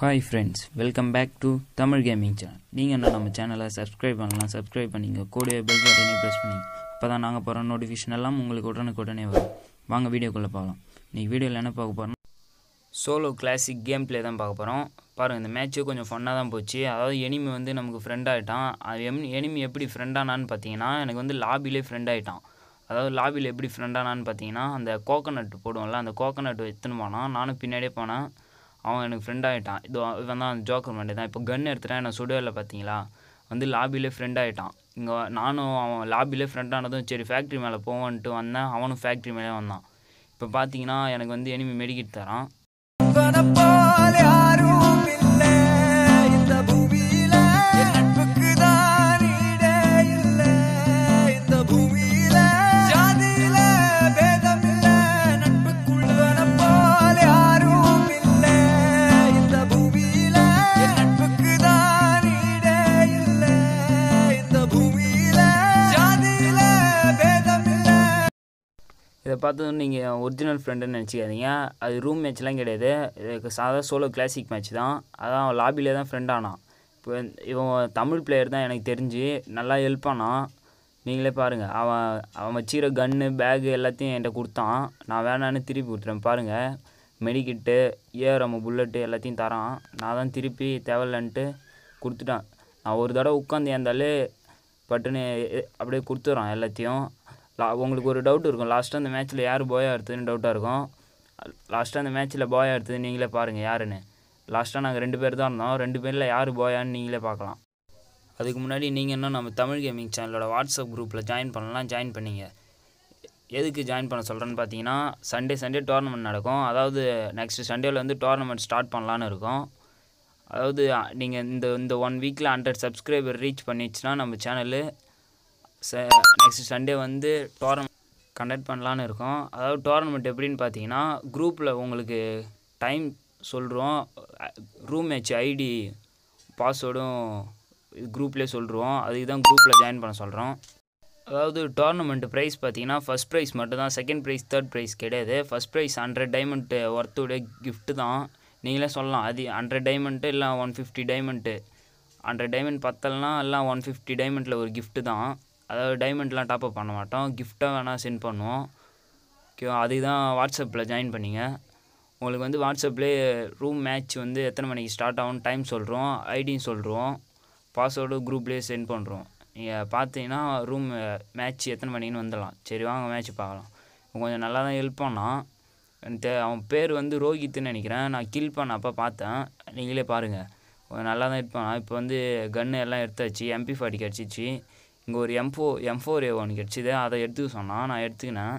hi friends welcome back to Tamil gaming channel நீங்கள் என்ன நம்ம சேனலை சப்ஸ்கிரைப் பண்ணலாம் சப்ஸ்கிரைப் பண்ணிங்க கூடிய பெல் பட்டனே ப்ரெஸ் பண்ணிங்க அப்போ தான் நாங்கள் போகிற நோட்டிஃபிகேஷன் எல்லாம் உங்களுக்கு உடனுக்கு உடனே வரும் வாங்க வீடியோக்குள்ளே பார்க்கலாம் இன்றைக்கி வீடியோவில் என்ன பார்க்க போகிறோம் சோலோ கிளாசிக் கேம் பிளே தான் பார்க்க போகிறோம் பாருங்கள் இந்த மேட்ச்சு கொஞ்சம் ஃபன்னாக தான் போச்சு அதாவது எனிமி வந்து நமக்கு ஃப்ரெண்ட் ஆகிட்டான் அது எம் எனிமி எப்படி ஃப்ரெண்டானான்னு பார்த்தீங்கன்னா எனக்கு வந்து லாபிலே ஃப்ரெண்ட் ஆகிட்டான் அதாவது லாபியில் எப்படி ஃப்ரெண்டானான்னு பார்த்தீங்கன்னா அந்த கோகோனட் போடுவோம்ல அந்த கோகோனட் எடுத்துன்னு போனான் நானும் பின்னாடியே போனேன் அவன் எனக்கு ஃப்ரெண்ட் ஆகிட்டான் இது இவன் தான் ஜோக்கர் மண்டே தான் இப்போ கன் எடுத்துட்டா நான் சுடுவேல பார்த்தீங்களா வந்து லாபிலே ஃப்ரெண்ட் ஆகிட்டான் இங்கே நானும் அவன் லாபிலே ஃப்ரெண்ட் ஆனதும் சரி ஃபேக்ட்ரி மேலே போவான்ட்டு வந்தேன் அவனும் ஃபேக்ட்ரி மேலே வந்தான் இப்போ பார்த்தீங்கன்னா எனக்கு வந்து எனிமி மெடிக்கிட்டு தரான் பார்த்ததும் நீங்கள் ஒரிஜினல் ஃப்ரெண்டுன்னு நினச்சிக்காதீங்க அது ரூம் மேட்ச்லாம் கிடையாது சாதா சோலோ கிளாசிக் மேட்ச் தான் அதான் லாபியிலே தான் ஃப்ரெண்ட் ஆனான் இப்போ இவன் தமிழ் பிளேயர் தான் எனக்கு தெரிஞ்சு நல்லா ஹெல்ப் ஆனான் நீங்களே பாருங்கள் அவன் அவன் வச்சுக்கிற கன்று பேகு எல்லாத்தையும் என்கிட்ட கொடுத்தான் நான் வேணான்னு திருப்பி கொடுத்துறேன் பாருங்கள் மெடிக்கிட்டு ஏர் நம்ம புல்லட்டு எல்லாத்தையும் தரான் நான் தான் திருப்பி தேவையில்லன்ட்டு கொடுத்துட்டான் நான் ஒரு தடவை உட்காந்து ஏந்தாலே பட்டுன்னு அப்படியே கொடுத்துட்றான் எல்லாத்தையும் லா உங்களுக்கு ஒரு டவுட் இருக்கும் லாஸ்ட்டாக அந்த மேட்ச்சில் யார் பாயாக எடுத்ததுன்னு டவுட்டாக இருக்கும் லாஸ்ட்டாக அந்த மேட்ச்சில் பாயாக எடுத்தது நீங்களே பாருங்கள் யாருன்னு லாஸ்ட்டாக நாங்கள் ரெண்டு பேர் தான் இருந்தோம் ரெண்டு பேரில் யார் பாயான்னு நீங்களே பார்க்கலாம் அதுக்கு முன்னாடி நீங்கள் இன்னும் நம்ம தமிழ் கேமிங் சேனலோட வாட்ஸ்அப் குரூப்பில் ஜாயின் பண்ணலாம் ஜாயின் பண்ணிங்க எதுக்கு ஜாயின் பண்ண சொல்கிறேன்னு பார்த்தீங்கன்னா சண்டே சண்டே டோர்னமெண்ட் நடக்கும் அதாவது நெக்ஸ்ட்டு சண்டேவில் வந்து டோர்னமெண்ட் ஸ்டார்ட் பண்ணலான்னு இருக்கும் அதாவது நீங்கள் இந்த இந்த ஒன் வீக்கில் ஹண்ட்ரட் சப்ஸ்கிரைபர் ரீச் பண்ணிடுச்சுன்னா நம்ம சேனலு ச நெக்ஸ்ட் சண்டே வந்து டோர்னமெண்ட் கண்டக்ட் பண்ணலான்னு இருக்கோம் அதாவது டோர்னமெண்ட் எப்படின்னு பார்த்தீங்கன்னா குரூப்பில் உங்களுக்கு டைம் சொல்கிறோம் ரூம் மேட்ச் ஐடி பாஸ்வேர்டும் குரூப்லேயே சொல்கிறோம் அதுக்கு தான் குரூப்பில் ஜாயின் பண்ண சொல்கிறோம் அதாவது டோர்னமெண்ட் ப்ரைஸ் பார்த்தீங்கன்னா ஃபஸ்ட் ப்ரைஸ் மட்டும்தான் செகண்ட் ப்ரைஸ் தேர்ட் ப்ரைஸ் கிடையாது ஃபஸ்ட் ப்ரைஸ் ஹண்ட்ரட் டைமண்ட்டு ஒர்த்துடைய கிஃப்ட்டு தான் நீங்களே சொல்லலாம் அது ஹண்ட்ரட் டைமண்ட்டு இல்லை one fifty diamond hundred diamond பத்தலனா எல்லாம் ஒன் ஃபிஃப்டி டைமண்டில் ஒரு கிஃப்ட்டு தான் அதாவது டைமண்ட்லாம் டாப்அப் பண்ண மாட்டோம் கிஃப்ட்டாக வேணால் சென்ட் பண்ணுவோம் ஓகே அதுக்கு தான் வாட்ஸ்அப்பில் ஜாயின் பண்ணிங்க உங்களுக்கு வந்து வாட்ஸ்அப்லேயே ரூம் மேட்ச் வந்து எத்தனை மணிக்கு ஸ்டார்ட் ஆகும் டைம் சொல்கிறோம் ஐடியும் சொல்கிறோம் பாஸ்வேர்டு குரூப்லேயே சென்ட் பண்ணுறோம் நீங்கள் பார்த்தீங்கன்னா ரூம் மேட்ச் எத்தனை மணிக்குன்னு வந்துடலாம் சரி வாங்க மேட்ச் பார்க்கலாம் கொஞ்சம் நல்லா தான் ஹெல்ப் பண்ணான் தே அவன் பேர் வந்து ரோஹித்துன்னு நினைக்கிறேன் நான் கில் பண்ண அப்போ பார்த்தேன் நீங்களே பாருங்கள் கொஞ்சம் நல்லா தான் ஹெல்ப் பண்ணான் இப்போ வந்து கன்னு எல்லாம் எடுத்தாச்சு எம்பி ஃபார்ட்டி கிடச்சிச்சு இங்கே ஒரு எம் ஃபோ எம் ஃபோர் ஏ ஒன் கிடச்சிது அதை எடுத்துக்க சொன்னான் நான் எடுத்துக்கினேன்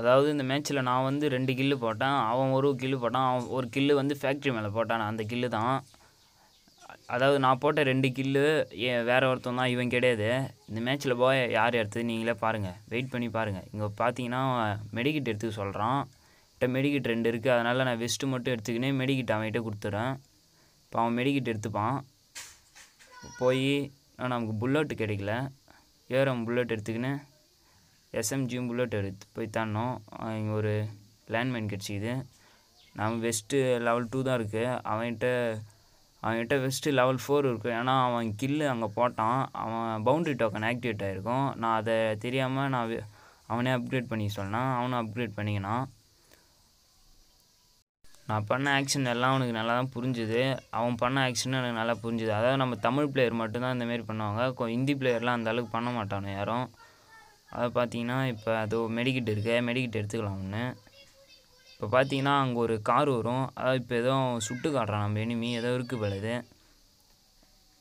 அதாவது இந்த மேட்ச்சில் நான் வந்து ரெண்டு கில்லு போட்டேன் அவன் ஒரு கில்லு போட்டான் அவன் ஒரு கில்லு வந்து ஃபேக்ட்ரி மேலே போட்டான் அந்த கில்லு தான் அதாவது நான் போட்ட ரெண்டு கில்லு ஏ வேறு ஒருத்தன் தான் இவன் கிடையாது இந்த மேட்ச்சில் போய் யார் எடுத்தது நீங்களே பாருங்கள் வெயிட் பண்ணி பாருங்கள் இங்கே பார்த்தீங்கன்னா மெடிக்கிட் எடுத்துக்க சொல்கிறான் கிட்ட மெடிக்கிட் ரெண்டு இருக்குது அதனால் நான் வெஸ்ட்டு மட்டும் எடுத்துக்கினே மெடிக்கிட் அவன்கிட்ட கொடுத்துட்றேன் இப்போ அவன் மெடிக்கிட் எடுத்துப்பான் போய் ஆனால் நமக்கு புல்லட்டு கிடைக்கல ஏறம் புல்லட் எடுத்துக்கின்னு எஸ்எம்ஜியும் புல்லட் எடுத்து போய் தானோம் இங்கே ஒரு லேண்ட்மேன் கிடச்சிக்குது நம்ம வெஸ்ட்டு லெவல் டூ தான் இருக்குது அவன்கிட்ட அவன்கிட்ட வெஸ்ட்டு லெவல் ஃபோர் இருக்கும் ஏன்னா அவன் கில்லு அங்கே போட்டான் அவன் பவுண்ட்ரி டோக்கன் ஆக்டிவேட் ஆகிருக்கும் நான் அதை தெரியாமல் நான் அவனே அப்கிரேட் பண்ணி சொன்னான் அவனும் அப்கிரேட் பண்ணிக்கினான் நான் பண்ண ஆக்ஷன் எல்லாம் அவனுக்கு நல்லா தான் புரிஞ்சுது அவன் பண்ண ஆக்ஷனும் எனக்கு நல்லா புரிஞ்சுது அதாவது நம்ம தமிழ் பிளேயர் மட்டும்தான் இந்தமாரி பண்ணுவாங்க ஹிந்தி பிளேயர்லாம் அந்தளவுக்கு பண்ண மாட்டானு யாரும் அதை பார்த்தீங்கன்னா இப்போ அது மெடிக்கிட் இருக்க மெடிக்கிட் எடுத்துக்கலாம் ஒன்று இப்போ பார்த்தீங்கன்னா அங்கே ஒரு கார் வரும் அதாவது இப்போ எதோ சுட்டு காட்டுறான் நம்ம எனிமி ஏதோ இருக்கு பிள்ளது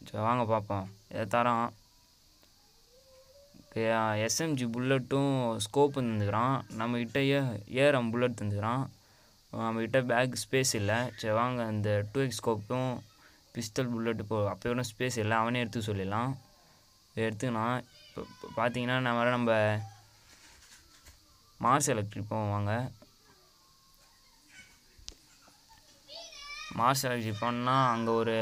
சரி வாங்க பார்ப்போம் எதை தரான் எஸ்எம்ஜி புல்லட்டும் ஸ்கோப்பு தந்துக்கிறான் நம்மக்கிட்ட ஏ ஏரம் புல்லட் தந்துக்கிறான் நம்மக்கிட்ட பேக் ஸ்பேஸ் இல்லை சரி வாங்க அந்த டூ எக்ஸ் கோப்பும் பிஸ்டல் புல்லட்டு போ அப்போ ஒன்றும் ஸ்பேஸ் இல்லை அவனே எடுத்து சொல்லிடலாம் எடுத்துக்கலாம் இப்போ பார்த்தீங்கன்னா நம்ம நம்ம மார்ஸ் எலக்ட்ரிக் போவோம் வாங்க மார்ஸ் எலக்ட்ரிக் போனால் அங்கே ஒரு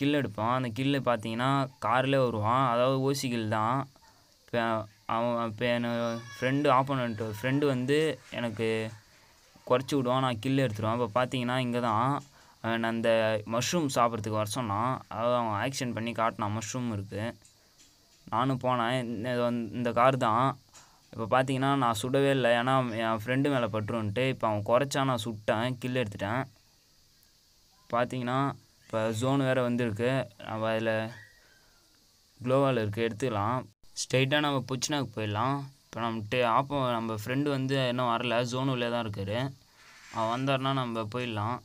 கில் எடுப்போம் அந்த கில்லு பார்த்தீங்கன்னா காரில் வருவான் அதாவது ஓசி கில் தான் இப்போ அவன் இப்போ என்னோட ஃப்ரெண்டு ஆப்போனண்ட் ஃப்ரெண்டு வந்து எனக்கு குறைச்சி விடுவான் நான் கில்லு எடுத்துருவான் இப்போ பார்த்தீங்கன்னா இங்கே தான் நான் அந்த மஷ்ரூம் சாப்பிட்றதுக்கு வர சொன்னான் அதை அவன் ஆக்ஷன் பண்ணி காட்டினான் மஷ்ரூம் இருக்குது நானும் போனேன் இந்த கார் தான் இப்போ பார்த்தீங்கன்னா நான் சுடவே இல்லை ஏன்னா என் ஃப்ரெண்டு மேலே பட்டுருன்ட்டு இப்போ அவன் குறைச்சா நான் சுட்டேன் கில்லு எடுத்துட்டேன் பார்த்தீங்கன்னா இப்போ ஜோன் வேறு வந்திருக்கு நம்ம அதில் க்ளோவால் இருக்குது எடுத்துக்கலாம் ஸ்ட்ரைட்டாக நம்ம புச்சினாக்கு போயிடலாம் இப்போ நம்மகிட்ட ஆப்போ நம்ம ஃப்ரெண்டு வந்து இன்னும் வரல ஜோன் உள்ளே தான் இருக்கார் அவன் வந்தாருன்னா நம்ம போயிடலாம்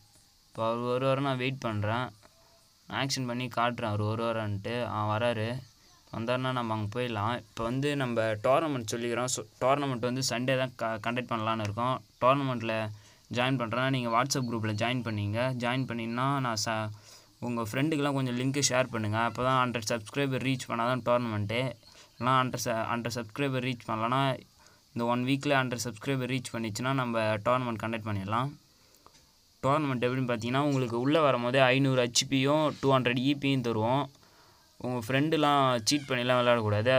இப்போ அவர் ஒரு வாரம் நான் வெயிட் பண்ணுறேன் ஆக்ஷன் பண்ணி காட்டுறேன் அவர் ஒரு வாரான்ட்டு அவன் வராரு வந்தாருன்னா நம்ம அங்கே போயிடலாம் இப்போ வந்து நம்ம டோர்னமெண்ட் சொல்லிக்கிறோம் ஸோ டோர்னமெண்ட் வந்து சண்டே தான் க கண்டக்ட் பண்ணலான்னு இருக்கோம் டோர்னமெண்ட்டில் ஜாயின் பண்ணுறேன்னா நீங்கள் வாட்ஸ்அப் குரூப்பில் ஜாயின் பண்ணிங்க ஜாயின் பண்ணிங்கன்னா நான் ச உங்கள் ஃப்ரெண்டுக்கெலாம் கொஞ்சம் லிங்க்கு ஷேர் பண்ணுங்கள் அப்போ தான் ஹண்ட்ரட் சப்ஸ்கிரைபர் ரீச் பண்ணால் தான் டோர்னமெண்ட்டு இல்லைனா ஹண்ட்ரட் ஹண்ட்ரட் சப்ஸ்கிரைபர் ரீச் பண்ணலன்னா இந்த ஒன் வீக்கில் ஹண்ட்ரட் சப்ஸ்கிரைபர் ரீச் பண்ணிச்சுன்னா நம்ம டோர்னமெண்ட் கண்டக்ட் பண்ணிடலாம் டோர்னமெண்ட் எப்படின்னு பார்த்தீங்கன்னா உங்களுக்கு உள்ளே வரும்போதே ஐநூறு ஹெச்பியும் டூ ஹண்ட்ரட் இபியும் தருவோம் உங்கள் ஃப்ரெண்டுலாம் சீட் பண்ணிலாம் விளையாடக்கூடாது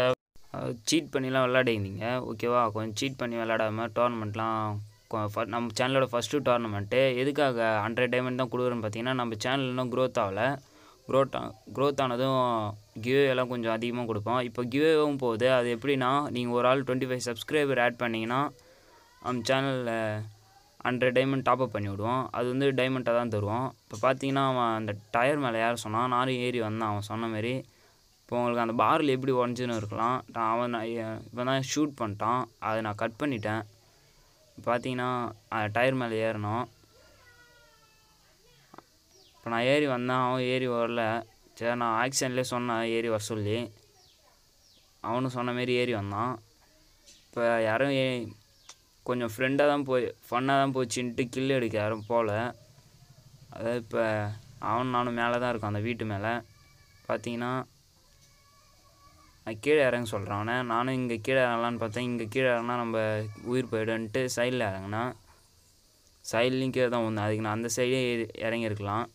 சீட் பண்ணிலாம் விளையாடிங்க ஓகேவா கொஞ்சம் சீட் பண்ணி விளையாடாமல் டோர்னமெண்ட்லாம் நம்ம சேனலோட ஃபஸ்ட்டு டோர்னமெண்ட்டு எதுக்காக ஹண்ட்ரட் டைமண்ட் தான் கொடுக்குறோன்னு பார்த்தீங்கன்னா நம்ம சேனல் இன்னும் க்ரோத் ஆகலை குரோட் க்ரோத் ஆனதும் கிவே எல்லாம் கொஞ்சம் அதிகமாக கொடுப்போம் இப்போ கிவேவும் போகுது அது எப்படின்னா நீங்கள் ஒரு ஆள் டுவெண்ட்டி ஃபைவ் சப்ஸ்கிரைபர் ஆட் பண்ணிங்கன்னா நம்ம சேனலில் ஹண்ட்ரட் டைமண்ட் டாப்அப் பண்ணி விடுவோம் அது வந்து டைமண்ட்டாக தான் தருவோம் இப்போ பார்த்தீங்கன்னா அவன் அந்த டயர் மேலே யார் சொன்னான் நானும் ஏறி வந்தான் அவன் சொன்ன மாரி இப்போ உங்களுக்கு அந்த பாரில் எப்படி உடஞ்சுன்னு இருக்கலாம் நான் அவன் நான் இப்போ தான் ஷூட் பண்ணிட்டான் அதை நான் கட் பண்ணிட்டேன் பார்த்தீங்கன்னா டயர் மேலே ஏறினோம் இப்போ நான் ஏறி வந்தேன் அவன் ஏறி வரல சரி நான் ஆக்சிடென்ட்லேயே சொன்னேன் ஏறி வர சொல்லி அவனும் சொன்ன மாரி ஏறி வந்தான் இப்போ யாரும் ஏ கொஞ்சம் ஃப்ரெண்டாக தான் போய் ஃபன்னாக தான் போச்சுன்ட்டு கில் எடுக்க யாரும் போகல அதாவது இப்போ அவன் நானும் மேலே தான் இருக்கான் அந்த வீட்டு மேலே பார்த்தீங்கன்னா நான் கீழே இறங்க சொல்கிறேன் அவனை நானும் இங்கே கீழே இறங்கலான்னு பார்த்தேன் இங்கே கீழே இறங்கினா நம்ம உயிர் போயிடுன்ட்டு சைடில் இறங்கினா சைட்லேயும் கீழே தான் ஒன்று அதுக்கு நான் அந்த சைடே இறங்கியிருக்கலாம்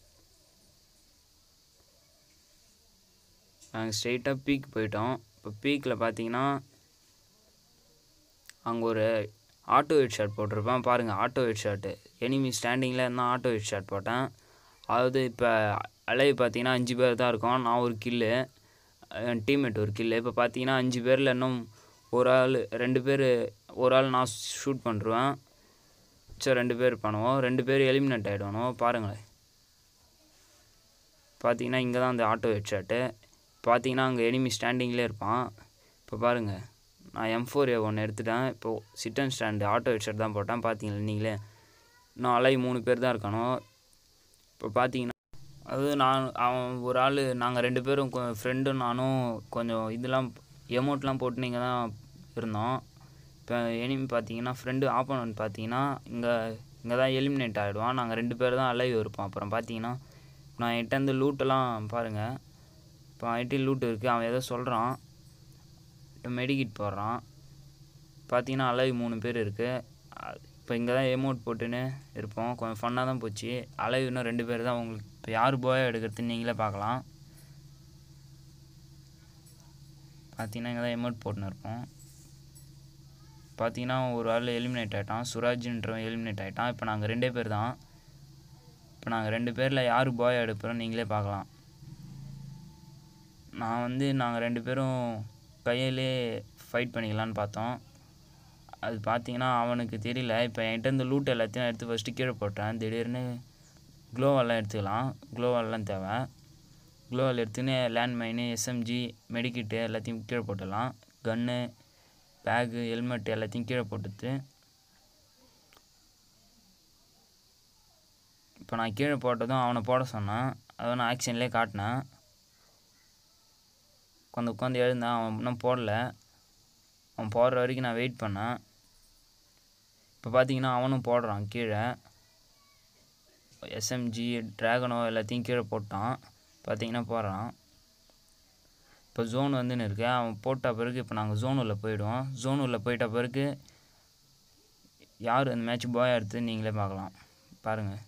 நாங்கள் ஸ்ட்ரெயிட்டாக பீக் போயிட்டோம் இப்போ பீக்கில் பார்த்தீங்கன்னா அங்கே ஒரு ஆட்டோ ஹெட் ஷாட் போட்டிருப்பேன் பாருங்கள் ஆட்டோ ஹெட் ஷாட்டு எனிமி ஸ்டாண்டிங்கில் இருந்தால் ஆட்டோ ஹெட் ஷாட் போட்டேன் அதாவது இப்போ அலைவு பார்த்தீங்கன்னா அஞ்சு பேர் தான் இருக்கோம் நான் ஒரு கில்லு என் டீம்மேட் ஒரு கில்லு இப்போ பார்த்தீங்கன்னா அஞ்சு பேரில் இன்னும் ஒரு ஆள் ரெண்டு பேர் ஒரு ஆள் நான் ஷூட் பண்ணுருவேன் சார் ரெண்டு பேர் பண்ணுவோம் ரெண்டு பேர் எலிமினேட் ஆகிடுவானோ பாருங்களேன் பார்த்தீங்கன்னா இங்கே தான் அந்த ஆட்டோ ஹெட் ஷாட்டு பார்த்தீங்கன்னா அங்கே எனிமி ஸ்டாண்டிங்லே இருப்பான் இப்போ பாருங்கள் நான் எம் ஃபோர் ஏ ஒன்று எடுத்துட்டேன் இப்போது சிட்டன் ஸ்டாண்டு ஆட்டோ ஹெட்ஷெட் தான் போட்டேன் பார்த்தீங்களா நீங்களே நான் அலை மூணு பேர் தான் இருக்கணும் இப்போ பார்த்தீங்கன்னா அது நான் அவன் ஒரு ஆள் நாங்கள் ரெண்டு பேரும் ஃப்ரெண்டும் நானும் கொஞ்சம் இதெல்லாம் எமௌண்ட்லாம் போட்டு நீங்கள் தான் இருந்தோம் இப்போ எனிமி பார்த்தீங்கன்னா ஃப்ரெண்டு ஆப்போனன்ட் பார்த்தீங்கன்னா இங்கே இங்கே தான் எலிமினேட் ஆகிடுவான் நாங்கள் ரெண்டு பேர் தான் அலைவ் இருப்போம் அப்புறம் பார்த்தீங்கன்னா நான் என்கிட்ட இருந்து லூட்டெல்லாம் பாருங்கள் இப்போ அவன்கிட்ட லூட் இருக்குது அவன் ஏதோ சொல்கிறான் மெடிக்கிட் போடுறான் பார்த்தீங்கன்னா அலவி மூணு பேர் இருக்குது இப்போ இங்கே தான் எமோட் போட்டுன்னு இருப்போம் கொஞ்சம் ஃபன்னாக தான் போச்சு அலவி இன்னும் ரெண்டு பேர் தான் உங்களுக்கு இப்போ யார் போய் எடுக்கிறதுன்னு நீங்களே பார்க்கலாம் பார்த்தீங்கன்னா இங்கே தான் எமோட் போட்டுன்னு இருப்போம் பார்த்தீங்கன்னா ஒரு ஆள் எலிமினேட் ஆகிட்டான் சுராஜ்ன்றவன் எலிமினேட் ஆகிட்டான் இப்போ நாங்கள் ரெண்டே பேர் தான் இப்போ நாங்கள் ரெண்டு பேரில் யார் பாய் எடுப்புறோம் நீங்களே பார்க்கலாம் நான் வந்து நாங்கள் ரெண்டு பேரும் கையிலேயே ஃபைட் பண்ணிக்கலான்னு பார்த்தோம் அது பார்த்தீங்கன்னா அவனுக்கு தெரியல இப்போ என்கிட்ட இந்த லூட் எல்லாத்தையும் எடுத்து ஃபஸ்ட்டு கீழே போட்டேன் திடீர்னு க்ளோவால்லாம் எடுத்துக்கலாம் க்ளோவால்லாம் தேவை க்ளோவால் எடுத்துன்னு லேண்ட்மைனு எஸ்எம்ஜி மெடிக்கிட்டு எல்லாத்தையும் கீழே போட்டுடலாம் கன்னு பேகு ஹெல்மெட் எல்லாத்தையும் கீழே போட்டுட்டு இப்போ நான் கீழே போட்டதும் அவனை போட சொன்னான் அதை நான் ஆக்ஷன்லேயே காட்டினேன் உட்காந்து உட்காந்து எழுந்தான் அவன் இன்னும் போடல அவன் போடுற வரைக்கும் நான் வெயிட் பண்ணேன் இப்போ பார்த்தீங்கன்னா அவனும் போடுறான் கீழே எஸ்எம்ஜி ட்ராகனோ எல்லாத்தையும் கீழே போட்டான் பார்த்தீங்கன்னா போடுறான் இப்போ ஜோன் வந்துன்னு இருக்கு அவன் போட்ட பிறகு இப்போ நாங்கள் ஜோன் உள்ளே போயிடுவோம் ஜோன் உள்ளே போயிட்ட பிறகு யார் அந்த மேட்ச் பாய் எடுத்து நீங்களே பார்க்கலாம் பாருங்கள்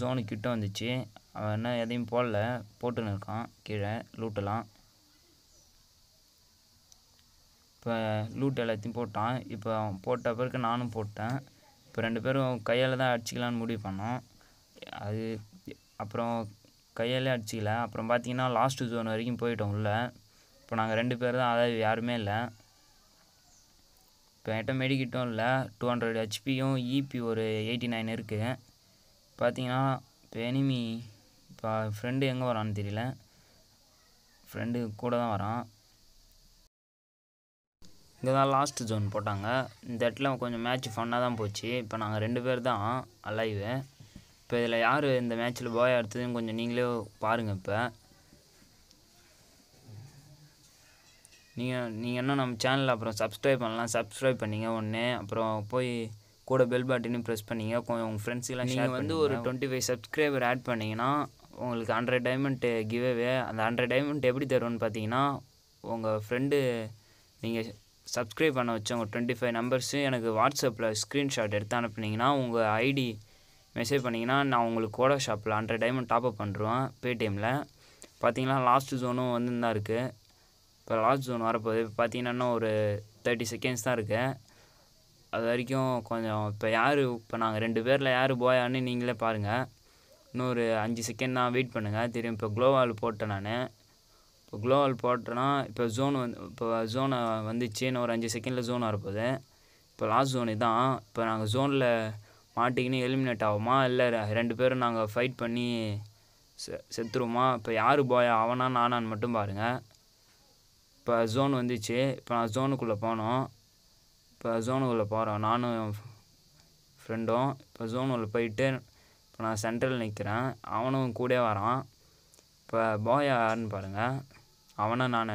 ஜோனு கிட்ட வந்துச்சு அவன் என்ன எதையும் போடல போட்டுன்னு இருக்கான் கீழே லூட்டெல்லாம் இப்போ லூட் எல்லாத்தையும் போட்டான் இப்போ அவன் போட்ட பிறகு நானும் போட்டேன் இப்போ ரெண்டு பேரும் கையால் தான் அடிச்சிக்கலான்னு முடிவு பண்ணோம் அது அப்புறம் கையாலே அடிச்சிக்கல அப்புறம் பார்த்தீங்கன்னா லாஸ்ட்டு ஜோன் வரைக்கும் போயிட்டோம் உள்ளே இப்போ நாங்கள் ரெண்டு பேர் தான் அதாவது யாருமே இல்லை இப்போ என்கிட்ட மெடிக்கிட்டும் இல்லை டூ ஹண்ட்ரட் ஹெச்பியும் இபி ஒரு எயிட்டி நைன் இருக்குது பார்த்தீங்கன்னா இப்போ எனிமி இப்போ ஃப்ரெண்டு எங்கே வரான்னு தெரியல ஃப்ரெண்டு கூட தான் வரான் இங்கே தான் லாஸ்ட் ஜோன் போட்டாங்க இந்த இடத்துல கொஞ்சம் மேட்ச் ஃபன்னாக தான் போச்சு இப்போ நாங்கள் ரெண்டு பேர் தான் அலைவு இப்போ இதில் யார் இந்த மேட்ச்சில் பாய் எடுத்ததுன்னு கொஞ்சம் நீங்களே பாருங்கள் இப்போ நீங்கள் நீங்கள் என்ன நம்ம சேனலில் அப்புறம் சப்ஸ்கிரைப் பண்ணலாம் சப்ஸ்கிரைப் பண்ணிங்க ஒன்று அப்புறம் போய் கூட பெல் பட்டனையும் ப்ரெஸ் பண்ணிங்க கொஞ்சம் உங்கள் ஃப்ரெண்ட்ஸுக்கெல்லாம் நீங்கள் வந்து ஒரு டுவெண்ட்டி ஃபைவ் சப்ஸ்கிரைபர் ஆட் பண்ணிங்கன்னா உங்களுக்கு ஹண்ட்ரட் டைமண்ட்டு கிவ்வே அந்த ஹண்ட்ரட் டைமண்ட் எப்படி தருவோன்னு பார்த்தீங்கன்னா உங்கள் ஃப்ரெண்டு நீங்கள் சப்ஸ்கிரைப் பண்ண வச்சவங்க டுவெண்ட்டி ஃபைவ் நம்பர்ஸு எனக்கு வாட்ஸ்அப்பில் ஸ்க்ரீன்ஷாட் எடுத்து அனுப்புனீங்கன்னா உங்கள் ஐடி மெசேஜ் பண்ணிங்கன்னா நான் உங்களுக்கு கோடா ஷாப்பில் ஹண்ட்ரட் டைமண்ட் டாப்அப் பண்ணுறோம் பேடிஎம்மில் பார்த்தீங்கன்னா லாஸ்ட் ஜோனும் வந்து தான் இருக்குது இப்போ லாஸ்ட் ஜோன் வரப்போகுது இப்போ பார்த்தீங்கன்னா ஒரு தேர்ட்டி செகண்ட்ஸ் தான் இருக்குது அது வரைக்கும் கொஞ்சம் இப்போ யார் இப்போ நாங்கள் ரெண்டு பேரில் யார் போயான்னு நீங்களே பாருங்கள் இன்னும் ஒரு அஞ்சு செகண்ட் நான் வெயிட் பண்ணுங்கள் தெரியும் இப்போ க்ளோவால் போட்டேன் நான் இப்போ க்ளோவால் போட்டேன்னா இப்போ ஜோன் வந்து இப்போ ஜோனை வந்துச்சு இன்னும் ஒரு அஞ்சு செகண்டில் ஜோன் வரப்போகுது இப்போ லாஸ்ட் ஜோனு இதுதான் இப்போ நாங்கள் ஜோனில் மாட்டிக்கின்னு எலிமினேட் ஆகுமா இல்லை ரெண்டு பேரும் நாங்கள் ஃபைட் பண்ணி செ செத்துருவோமா இப்போ யார் பாய் அவனா நானான்னு மட்டும் பாருங்கள் இப்போ ஜோன் வந்துச்சு இப்போ நான் ஜோனுக்குள்ளே போனோம் இப்போ ஜோனுக்குள்ளே போகிறோம் நானும் ஃப்ரெண்டும் இப்போ ஜோனுக்குள்ளே போயிட்டு இப்போ நான் சென்ட்ரல் நிற்கிறேன் அவனும் கூட வரான் இப்போ பாய் யாருன்னு பாருங்கள் அவனை நான்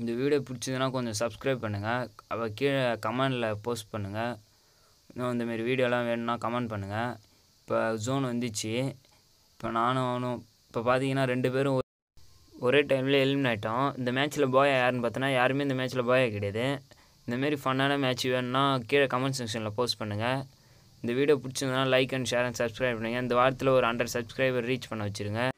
இந்த வீடியோ பிடிச்சதுன்னா கொஞ்சம் சப்ஸ்கிரைப் பண்ணுங்கள் அப்போ கீழே கமெண்டில் போஸ்ட் பண்ணுங்கள் இன்னும் இந்தமாரி வீடியோலாம் வேணும்னா கமெண்ட் பண்ணுங்கள் இப்போ ஜோன் வந்துச்சு இப்போ நானும் அவனும் இப்போ பார்த்தீங்கன்னா ரெண்டு பேரும் ஒரே டைமில் எலிமினேட் ஆகிட்டோம் இந்த மேட்ச்சில் பாய் யாருன்னு பார்த்தோன்னா யாருமே இந்த மேட்ச்சில் பாயாக கிடையாது இந்தமாரி ஃபன்னான மேட்ச் வேணும்னா கீழே கமெண்ட் செக்ஷனில் போஸ்ட் பண்ணுங்கள் இந்த வீடியோ பிடிச்சிருந்தனா like and share and subscribe பண்ணுங்கள் இந்த வாரத்தில் ஒரு ஹண்ட்ரட் சப்ஸ்கிரைபர் ரீச் பண்ண வச்சுருங்க